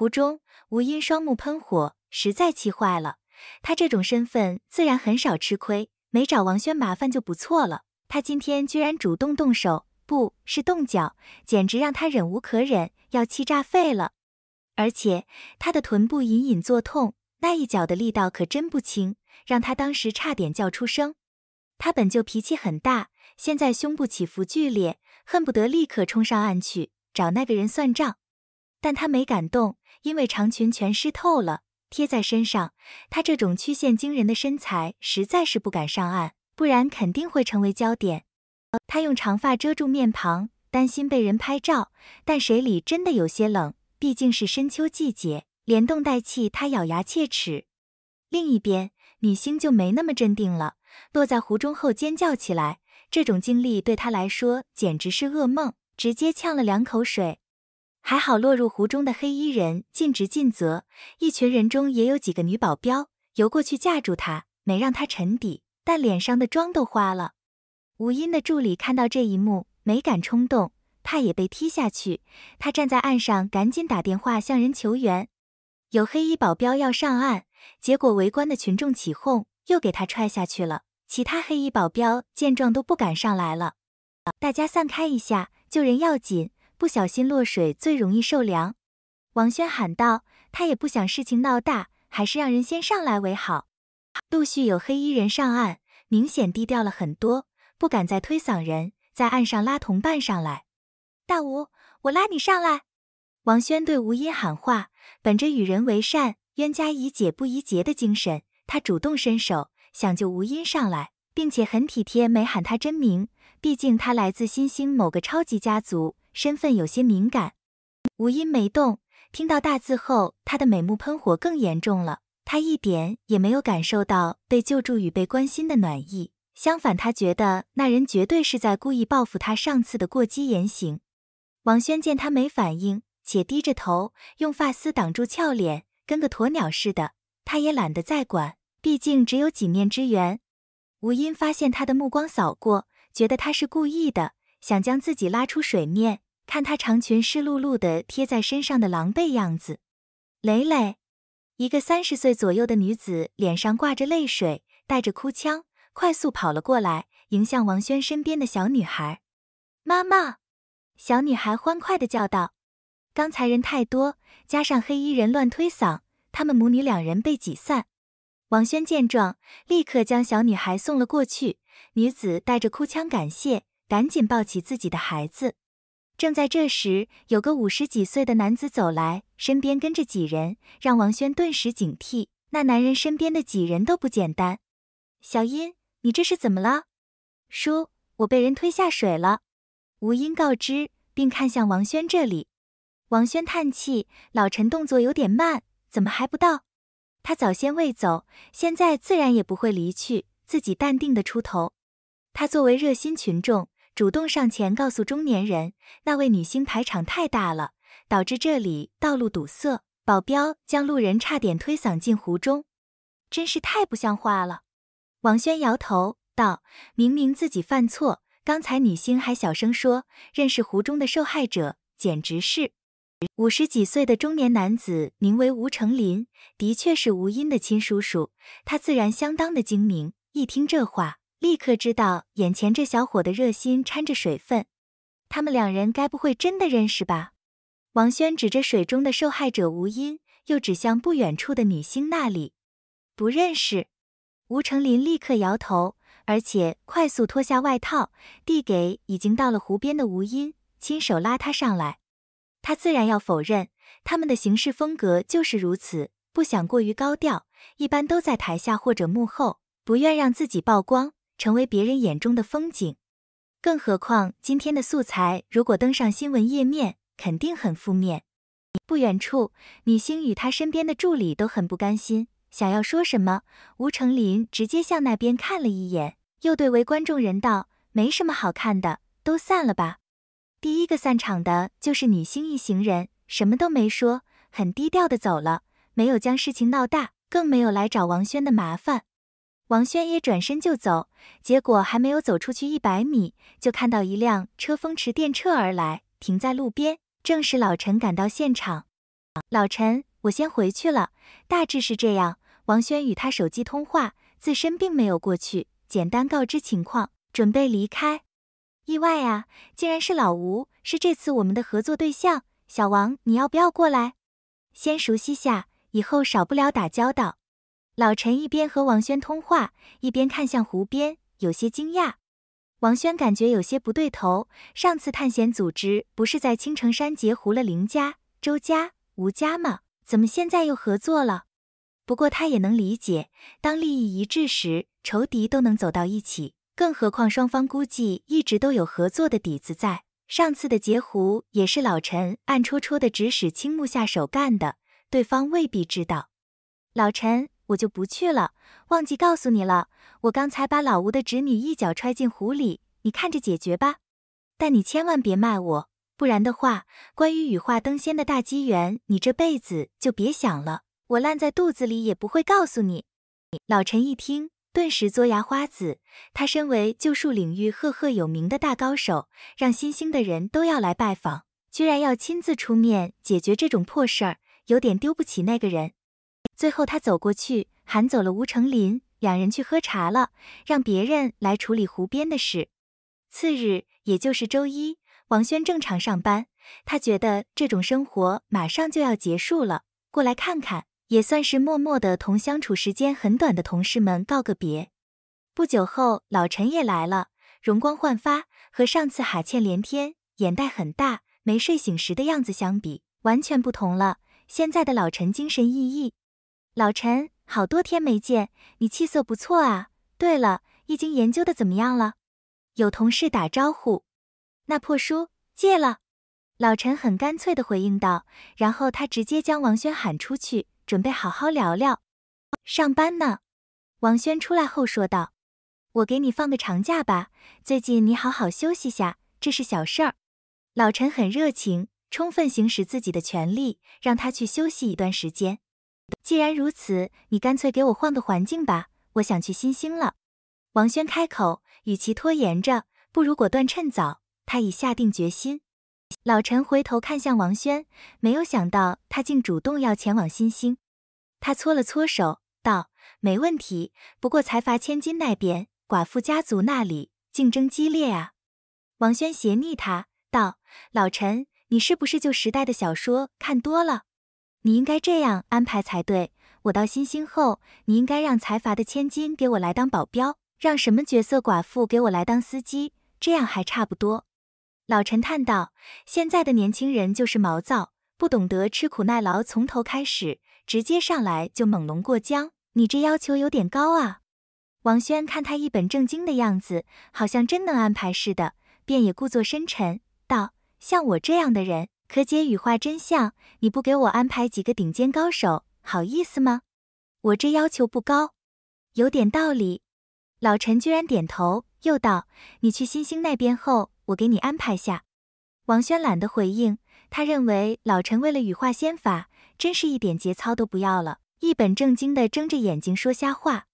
湖中，吴因双目喷火，实在气坏了。他这种身份，自然很少吃亏，没找王轩麻烦就不错了。他今天居然主动动手，不是动脚，简直让他忍无可忍，要气炸肺了。而且他的臀部隐隐作痛，那一脚的力道可真不轻，让他当时差点叫出声。他本就脾气很大，现在胸部起伏剧烈，恨不得立刻冲上岸去找那个人算账。但他没敢动，因为长裙全湿透了，贴在身上。他这种曲线惊人的身材实在是不敢上岸，不然肯定会成为焦点。他用长发遮住面庞，担心被人拍照。但水里真的有些冷，毕竟是深秋季节，连动带气，他咬牙切齿。另一边，女星就没那么镇定了，落在湖中后尖叫起来。这种经历对她来说简直是噩梦，直接呛了两口水。还好，落入湖中的黑衣人尽职尽责。一群人中也有几个女保镖，游过去架住他，没让他沉底，但脸上的妆都花了。吴音的助理看到这一幕，没敢冲动，怕也被踢下去。他站在岸上，赶紧打电话向人求援。有黑衣保镖要上岸，结果围观的群众起哄，又给他踹下去了。其他黑衣保镖见状都不敢上来了。大家散开一下，救人要紧。不小心落水最容易受凉，王轩喊道：“他也不想事情闹大，还是让人先上来为好。”陆续有黑衣人上岸，明显低调了很多，不敢再推搡人，在岸上拉同伴上来。大吴，我拉你上来！王轩对吴音喊话，本着与人为善、冤家宜解不宜结的精神，他主动伸手想救吴音上来，并且很体贴，没喊他真名，毕竟他来自新兴某个超级家族。身份有些敏感，吴音没动。听到大字后，他的美目喷火更严重了。他一点也没有感受到被救助与被关心的暖意，相反，他觉得那人绝对是在故意报复他上次的过激言行。王轩见他没反应，且低着头，用发丝挡住俏脸，跟个鸵鸟似的。他也懒得再管，毕竟只有几面之缘。吴音发现他的目光扫过，觉得他是故意的。想将自己拉出水面，看他长裙湿漉漉的贴在身上的狼狈样子。蕾蕾，一个三十岁左右的女子，脸上挂着泪水，带着哭腔，快速跑了过来，迎向王轩身边的小女孩。妈妈，小女孩欢快地叫道。刚才人太多，加上黑衣人乱推搡，他们母女两人被挤散。王轩见状，立刻将小女孩送了过去。女子带着哭腔感谢。赶紧抱起自己的孩子。正在这时，有个五十几岁的男子走来，身边跟着几人，让王轩顿时警惕。那男人身边的几人都不简单。小音，你这是怎么了？叔，我被人推下水了。吴音告知，并看向王轩这里。王轩叹气：“老陈动作有点慢，怎么还不到？”他早先未走，现在自然也不会离去。自己淡定的出头。他作为热心群众。主动上前告诉中年人，那位女星排场太大了，导致这里道路堵塞，保镖将路人差点推搡进湖中，真是太不像话了。王轩摇头道：“明明自己犯错，刚才女星还小声说认识湖中的受害者，简直是……”五十几岁的中年男子名为吴成林，的确是吴音的亲叔叔，他自然相当的精明，一听这话。立刻知道眼前这小伙的热心掺着水分，他们两人该不会真的认识吧？王轩指着水中的受害者吴音，又指向不远处的女星那里，不认识。吴成林立刻摇头，而且快速脱下外套，递给已经到了湖边的吴音，亲手拉他上来。他自然要否认，他们的行事风格就是如此，不想过于高调，一般都在台下或者幕后，不愿让自己曝光。成为别人眼中的风景，更何况今天的素材如果登上新闻页面，肯定很负面。不远处，女星与她身边的助理都很不甘心，想要说什么。吴成林直接向那边看了一眼，又对围观众人道：“没什么好看的，都散了吧。”第一个散场的就是女星一行人，什么都没说，很低调的走了，没有将事情闹大，更没有来找王轩的麻烦。王轩也转身就走，结果还没有走出去一百米，就看到一辆车风驰电掣而来，停在路边。正是老陈赶到现场。老陈，我先回去了。大致是这样。王轩与他手机通话，自身并没有过去，简单告知情况，准备离开。意外啊！竟然是老吴，是这次我们的合作对象。小王，你要不要过来？先熟悉下，以后少不了打交道。老陈一边和王轩通话，一边看向湖边，有些惊讶。王轩感觉有些不对头，上次探险组织不是在青城山截胡了林家、周家、吴家吗？怎么现在又合作了？不过他也能理解，当利益一致时，仇敌都能走到一起，更何况双方估计一直都有合作的底子在。上次的截胡也是老陈暗戳戳的指使青木下手干的，对方未必知道。老陈。我就不去了，忘记告诉你了。我刚才把老吴的侄女一脚踹进湖里，你看着解决吧。但你千万别卖我，不然的话，关于羽化登仙的大机缘，你这辈子就别想了。我烂在肚子里也不会告诉你。老陈一听，顿时嘬牙花子。他身为救术领域赫赫有名的大高手，让新兴的人都要来拜访，居然要亲自出面解决这种破事儿，有点丢不起那个人。最后，他走过去喊走了吴成林，两人去喝茶了，让别人来处理湖边的事。次日，也就是周一，王轩正常上班，他觉得这种生活马上就要结束了，过来看看，也算是默默的同相处时间很短的同事们告个别。不久后，老陈也来了，容光焕发，和上次哈欠连天、眼袋很大没睡醒时的样子相比，完全不同了。现在的老陈精神奕奕。老陈，好多天没见，你气色不错啊。对了，易经研究的怎么样了？有同事打招呼。那破书借了。老陈很干脆的回应道，然后他直接将王轩喊出去，准备好好聊聊。上班呢。王轩出来后说道：“我给你放个长假吧，最近你好好休息下，这是小事儿。”老陈很热情，充分行使自己的权利，让他去休息一段时间。既然如此，你干脆给我换个环境吧。我想去新星了。王轩开口，与其拖延着，不如果断趁早。他已下定决心。老陈回头看向王轩，没有想到他竟主动要前往新星。他搓了搓手，道：“没问题，不过财阀千金那边，寡妇家族那里，竞争激烈啊。”王轩斜睨他，道：“老陈，你是不是旧时代的小说看多了？”你应该这样安排才对。我到新星后，你应该让财阀的千金给我来当保镖，让什么角色寡妇给我来当司机，这样还差不多。老陈叹道：“现在的年轻人就是毛躁，不懂得吃苦耐劳，从头开始，直接上来就猛龙过江。你这要求有点高啊。”王轩看他一本正经的样子，好像真能安排似的，便也故作深沉道：“像我这样的人。”可解羽化真相，你不给我安排几个顶尖高手，好意思吗？我这要求不高，有点道理。老陈居然点头，又道：“你去新星那边后，我给你安排下。”王轩懒得回应，他认为老陈为了羽化仙法，真是一点节操都不要了，一本正经的睁着眼睛说瞎话。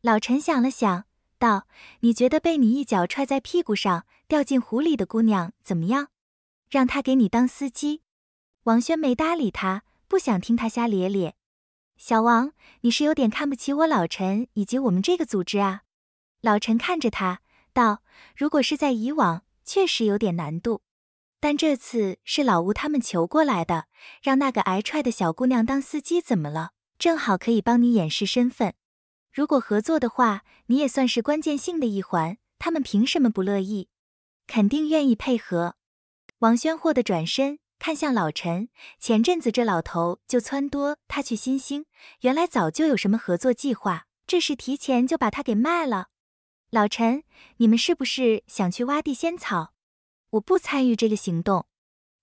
老陈想了想，道：“你觉得被你一脚踹在屁股上，掉进湖里的姑娘怎么样？”让他给你当司机，王轩没搭理他，不想听他瞎咧咧。小王，你是有点看不起我老陈以及我们这个组织啊？老陈看着他道：“如果是在以往，确实有点难度，但这次是老吴他们求过来的，让那个挨踹的小姑娘当司机，怎么了？正好可以帮你掩饰身份。如果合作的话，你也算是关键性的一环，他们凭什么不乐意？肯定愿意配合。”王轩霍的转身看向老陈，前阵子这老头就撺掇他去新星，原来早就有什么合作计划，这是提前就把他给卖了。老陈，你们是不是想去挖地仙草？我不参与这个行动。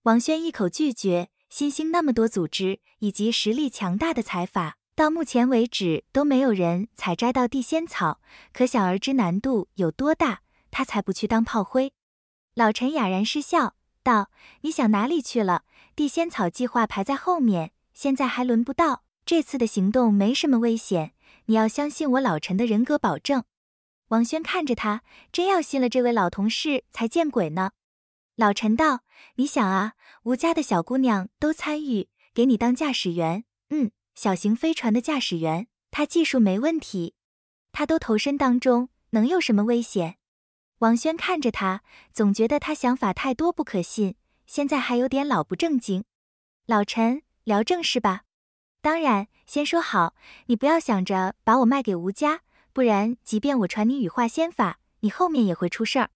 王轩一口拒绝。新星那么多组织以及实力强大的财阀，到目前为止都没有人采摘到地仙草，可想而知难度有多大，他才不去当炮灰。老陈哑然失笑。道：“你想哪里去了？地仙草计划排在后面，现在还轮不到。这次的行动没什么危险，你要相信我老陈的人格保证。”王轩看着他，真要信了这位老同事才见鬼呢。老陈道：“你想啊，吴家的小姑娘都参与，给你当驾驶员，嗯，小型飞船的驾驶员，她技术没问题，她都投身当中，能有什么危险？”王轩看着他，总觉得他想法太多，不可信。现在还有点老不正经。老陈，聊正事吧。当然，先说好，你不要想着把我卖给吴家，不然，即便我传你羽化仙法，你后面也会出事儿。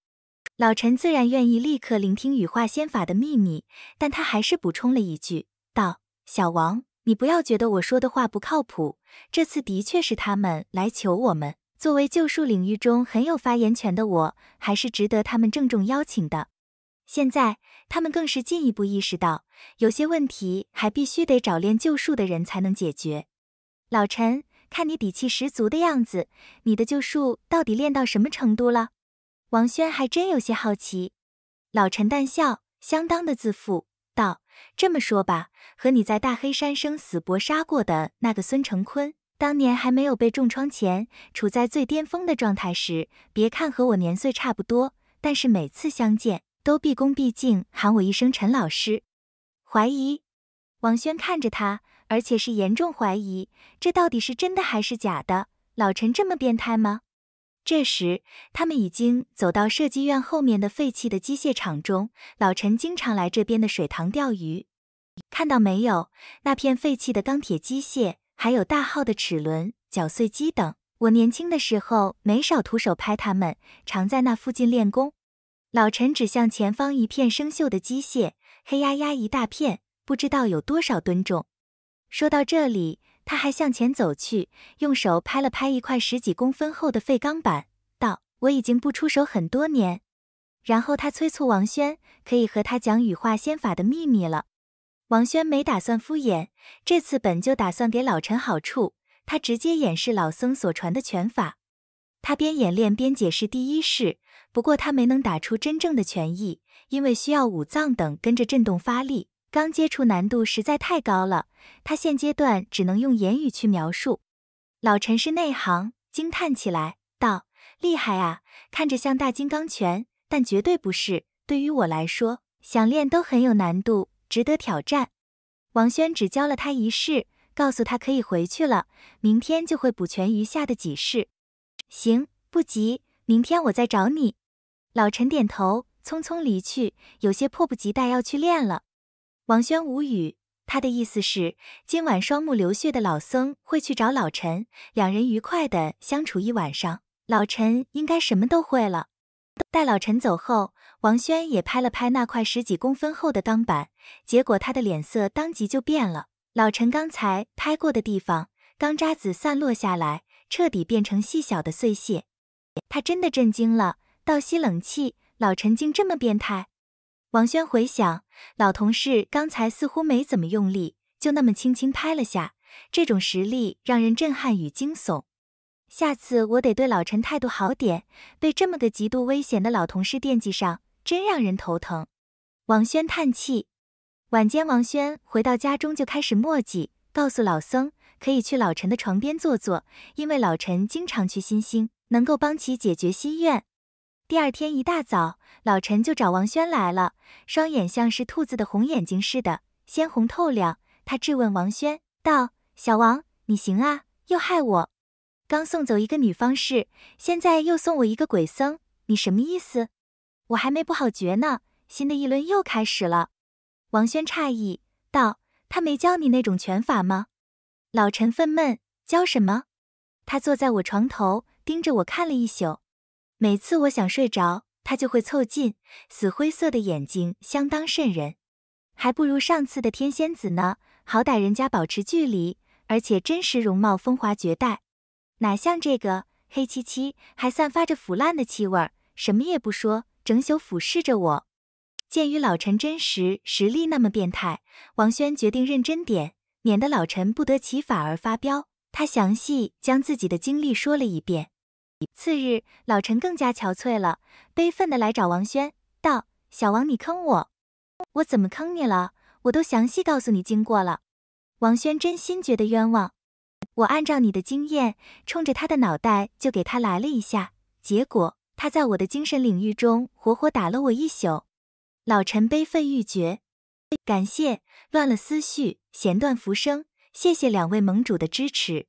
老陈自然愿意立刻聆听羽化仙法的秘密，但他还是补充了一句道：“小王，你不要觉得我说的话不靠谱。这次的确是他们来求我们。”作为救术领域中很有发言权的我，还是值得他们郑重邀请的。现在他们更是进一步意识到，有些问题还必须得找练救术的人才能解决。老陈，看你底气十足的样子，你的救术到底练到什么程度了？王轩还真有些好奇。老陈淡笑，相当的自负道：“这么说吧，和你在大黑山生死搏杀过的那个孙承坤。”当年还没有被重创前，处在最巅峰的状态时，别看和我年岁差不多，但是每次相见都毕恭毕敬喊我一声陈老师。怀疑王轩看着他，而且是严重怀疑，这到底是真的还是假的？老陈这么变态吗？这时他们已经走到设计院后面的废弃的机械厂中，老陈经常来这边的水塘钓鱼，看到没有？那片废弃的钢铁机械。还有大号的齿轮、绞碎机等。我年轻的时候没少徒手拍它们，常在那附近练功。老陈指向前方一片生锈的机械，黑压压一大片，不知道有多少吨重。说到这里，他还向前走去，用手拍了拍一块十几公分厚的废钢板，道：“我已经不出手很多年。”然后他催促王轩：“可以和他讲羽化仙法的秘密了。”王轩没打算敷衍，这次本就打算给老陈好处，他直接演示老僧所传的拳法。他边演练边解释第一式，不过他没能打出真正的拳意，因为需要五脏等跟着震动发力，刚接触难度实在太高了。他现阶段只能用言语去描述。老陈是内行，惊叹起来道：“厉害啊，看着像大金刚拳，但绝对不是。对于我来说，想练都很有难度。”值得挑战，王轩只教了他一式，告诉他可以回去了，明天就会补全余下的几式。行，不急，明天我再找你。老陈点头，匆匆离去，有些迫不及待要去练了。王轩无语，他的意思是，今晚双目流血的老僧会去找老陈，两人愉快的相处一晚上，老陈应该什么都会了。待老陈走后，王轩也拍了拍那块十几公分厚的钢板，结果他的脸色当即就变了。老陈刚才拍过的地方，钢渣子散落下来，彻底变成细小的碎屑。他真的震惊了，倒吸冷气。老陈竟这么变态！王轩回想，老同事刚才似乎没怎么用力，就那么轻轻拍了下，这种实力让人震撼与惊悚。下次我得对老陈态度好点，被这么个极度危险的老同事惦记上，真让人头疼。王轩叹气。晚间，王轩回到家中就开始磨叽，告诉老僧可以去老陈的床边坐坐，因为老陈经常去新星，能够帮其解决心愿。第二天一大早，老陈就找王轩来了，双眼像是兔子的红眼睛似的，鲜红透亮。他质问王轩道：“小王，你行啊，又害我。”刚送走一个女方士，现在又送我一个鬼僧，你什么意思？我还没布好局呢，新的一轮又开始了。王轩诧异道：“他没教你那种拳法吗？”老陈愤懑：“教什么？他坐在我床头，盯着我看了一宿。每次我想睡着，他就会凑近，死灰色的眼睛相当瘆人。还不如上次的天仙子呢，好歹人家保持距离，而且真实容貌风华绝代。”哪像这个黑漆漆，还散发着腐烂的气味，什么也不说，整宿俯视着我。鉴于老陈真实实力那么变态，王轩决定认真点，免得老陈不得其法而发飙。他详细将自己的经历说了一遍。次日，老陈更加憔悴了，悲愤地来找王轩，道：“小王，你坑我！我怎么坑你了？我都详细告诉你经过了。”王轩真心觉得冤枉。我按照你的经验，冲着他的脑袋就给他来了一下，结果他在我的精神领域中活活打了我一宿。老陈悲愤欲绝，感谢乱了思绪，弦断浮生，谢谢两位盟主的支持。